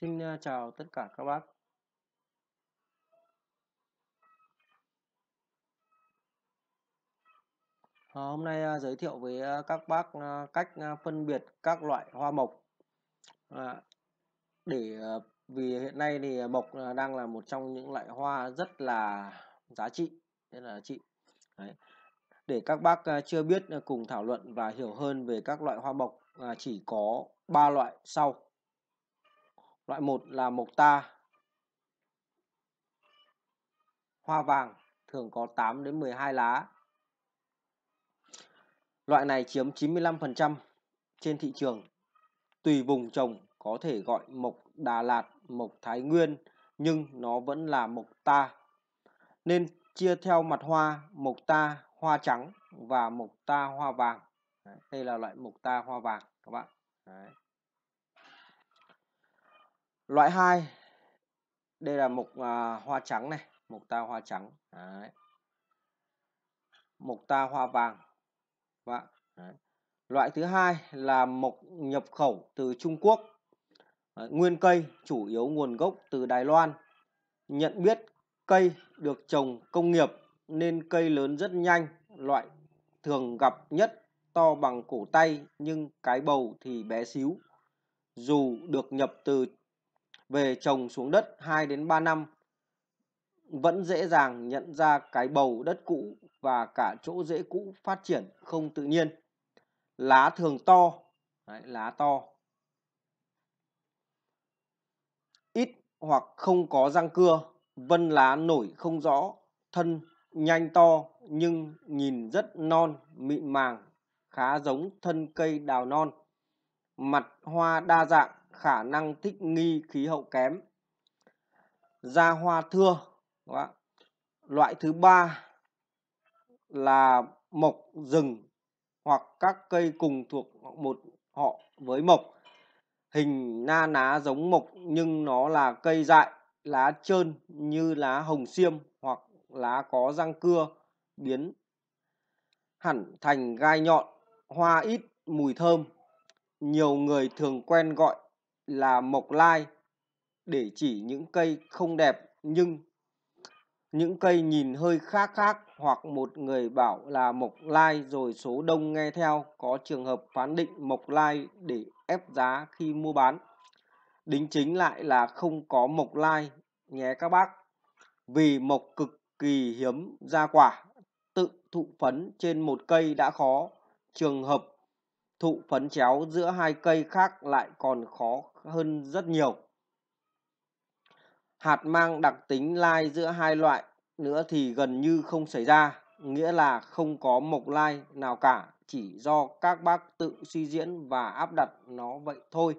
Xin ờ, chào tất cả các bác. Ờ, hôm nay ờ, giới thiệu với các bác cách phân biệt các loại hoa mộc. Để vì hiện nay thì mộc đang là một trong những loại hoa rất là giá trị, nên là chị Đấy. Để các bác chưa biết cùng thảo luận và hiểu hơn về các loại hoa mộc chỉ có ba loại sau Loại 1 là mộc ta. Hoa vàng thường có 8 đến 12 lá. Loại này chiếm 95% trên thị trường. Tùy vùng trồng có thể gọi mộc Đà Lạt, mộc Thái Nguyên nhưng nó vẫn là mộc ta. Nên chia theo mặt hoa mộc ta hoa trắng và mộc ta hoa vàng. Đây là loại mộc ta hoa vàng các bạn. Đấy. Loại 2 đây là mục à, hoa trắng này, mục ta hoa trắng. Đấy. Mục ta hoa vàng. Vâng. Loại thứ hai là mộc nhập khẩu từ Trung Quốc. Đấy, nguyên cây chủ yếu nguồn gốc từ Đài Loan. Nhận biết cây được trồng công nghiệp nên cây lớn rất nhanh. Loại thường gặp nhất to bằng cổ tay nhưng cái bầu thì bé xíu. Dù được nhập từ về trồng xuống đất 2 đến 3 năm vẫn dễ dàng nhận ra cái bầu đất cũ và cả chỗ rễ cũ phát triển không tự nhiên. Lá thường to, Đấy, lá to. Ít hoặc không có răng cưa, vân lá nổi không rõ, thân nhanh to nhưng nhìn rất non, mịn màng, khá giống thân cây đào non. Mặt hoa đa dạng, khả năng thích nghi khí hậu kém ra hoa thưa loại thứ ba là mộc rừng hoặc các cây cùng thuộc một họ với mộc hình na ná giống mộc nhưng nó là cây dại lá trơn như lá hồng xiêm hoặc lá có răng cưa biến hẳn thành gai nhọn hoa ít mùi thơm nhiều người thường quen gọi là mộc lai để chỉ những cây không đẹp nhưng những cây nhìn hơi khác khác hoặc một người bảo là mộc lai rồi số đông nghe theo có trường hợp phán định mộc lai để ép giá khi mua bán đính chính lại là không có mộc lai nhé các bác vì mộc cực kỳ hiếm ra quả tự thụ phấn trên một cây đã khó trường hợp thụ phấn chéo giữa hai cây khác lại còn khó hơn rất nhiều. Hạt mang đặc tính lai giữa hai loại nữa thì gần như không xảy ra, nghĩa là không có mộc lai nào cả, chỉ do các bác tự suy diễn và áp đặt nó vậy thôi.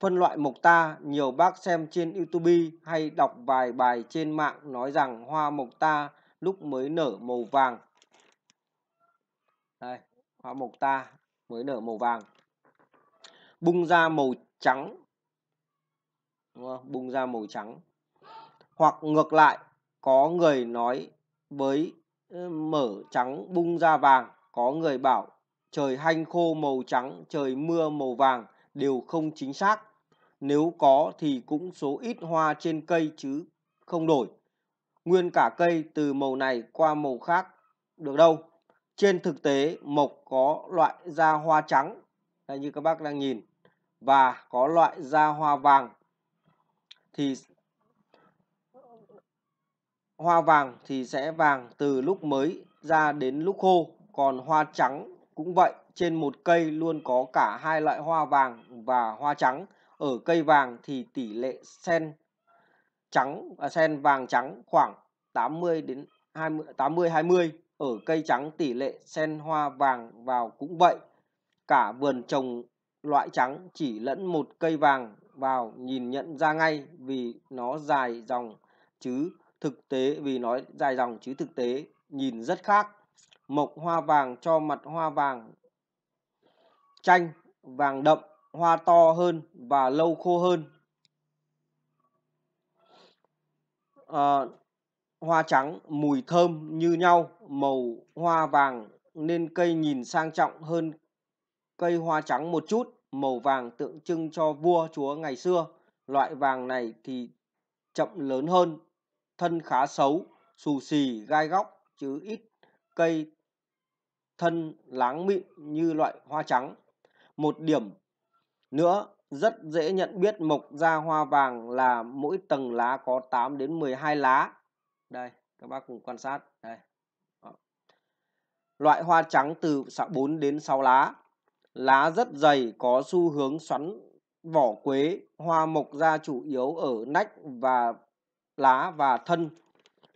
Phân loại mộc ta, nhiều bác xem trên YouTube hay đọc vài bài trên mạng nói rằng hoa mộc ta lúc mới nở màu vàng. Đây, hoa mộc ta mới nở màu vàng. Bung ra màu trắng đúng không? bung ra màu trắng hoặc ngược lại có người nói với ừ, mở trắng bung ra vàng có người bảo trời hanh khô màu trắng trời mưa màu vàng đều không chính xác nếu có thì cũng số ít hoa trên cây chứ không đổi nguyên cả cây từ màu này qua màu khác được đâu trên thực tế mộc có loại da hoa trắng đây như các bác đang nhìn và có loại da hoa vàng thì hoa vàng thì sẽ vàng từ lúc mới ra đến lúc khô còn hoa trắng cũng vậy trên một cây luôn có cả hai loại hoa vàng và hoa trắng ở cây vàng thì tỷ lệ sen trắng à, sen vàng trắng khoảng 80 đến 20 80 20 ở cây trắng tỷ lệ sen hoa vàng vào cũng vậy cả vườn trồng loại trắng chỉ lẫn một cây vàng vào nhìn nhận ra ngay vì nó dài dòng chứ thực tế vì nó dài dòng chứ thực tế nhìn rất khác mộc hoa vàng cho mặt hoa vàng chanh vàng đậm hoa to hơn và lâu khô hơn à, hoa trắng mùi thơm như nhau màu hoa vàng nên cây nhìn sang trọng hơn cây hoa trắng một chút, màu vàng tượng trưng cho vua chúa ngày xưa. Loại vàng này thì chậm lớn hơn, thân khá xấu, xù xì, gai góc chứ ít cây thân láng mịn như loại hoa trắng. Một điểm nữa rất dễ nhận biết mộc ra hoa vàng là mỗi tầng lá có 8 đến 12 lá. Đây, các bác cùng quan sát. Đây. Loại hoa trắng từ 4 đến 6 lá lá rất dày có xu hướng xoắn vỏ quế, hoa mộc ra chủ yếu ở nách và lá và thân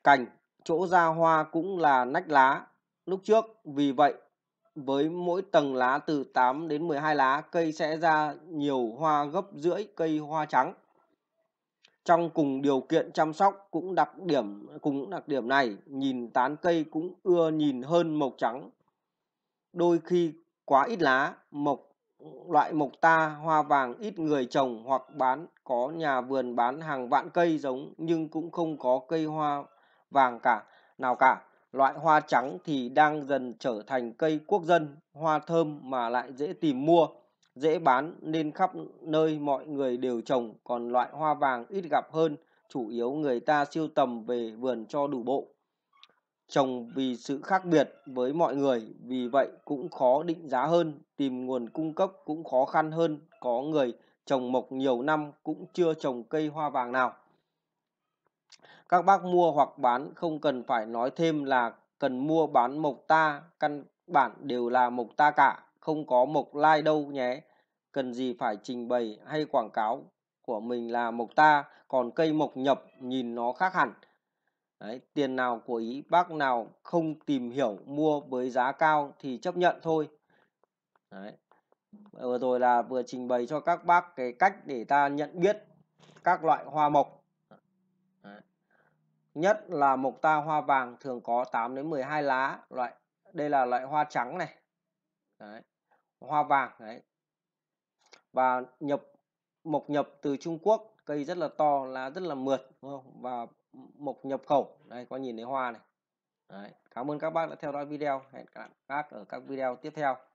cành, chỗ ra hoa cũng là nách lá. Lúc trước vì vậy với mỗi tầng lá từ 8 đến 12 lá cây sẽ ra nhiều hoa gấp rưỡi cây hoa trắng. Trong cùng điều kiện chăm sóc cũng đặc điểm cùng đặc điểm này, nhìn tán cây cũng ưa nhìn hơn mộc trắng. Đôi khi quá ít lá, mộc loại mộc ta hoa vàng ít người trồng hoặc bán, có nhà vườn bán hàng vạn cây giống nhưng cũng không có cây hoa vàng cả nào cả. Loại hoa trắng thì đang dần trở thành cây quốc dân, hoa thơm mà lại dễ tìm mua, dễ bán nên khắp nơi mọi người đều trồng, còn loại hoa vàng ít gặp hơn, chủ yếu người ta siêu tầm về vườn cho đủ bộ trồng vì sự khác biệt với mọi người vì vậy cũng khó định giá hơn tìm nguồn cung cấp cũng khó khăn hơn có người trồng mộc nhiều năm cũng chưa trồng cây hoa vàng nào các bác mua hoặc bán không cần phải nói thêm là cần mua bán mộc ta căn bản đều là mộc ta cả không có mộc lai like đâu nhé cần gì phải trình bày hay quảng cáo của mình là mộc ta còn cây mộc nhập nhìn nó khác hẳn Đấy, tiền nào của Ý bác nào không tìm hiểu mua với giá cao thì chấp nhận thôi. Đấy. Vừa rồi là vừa trình bày cho các bác cái cách để ta nhận biết các loại hoa mộc. Đấy. Nhất là mộc ta hoa vàng thường có 8 đến 12 lá, loại đây là loại hoa trắng này. Đấy. Hoa vàng đấy. Và nhập mộc nhập từ Trung Quốc, cây rất là to, lá rất là mượt đúng không? Và mục nhập khẩu đây có nhìn thấy hoa này Đấy, cảm ơn các bác đã theo dõi video hẹn gặp các ở các video tiếp theo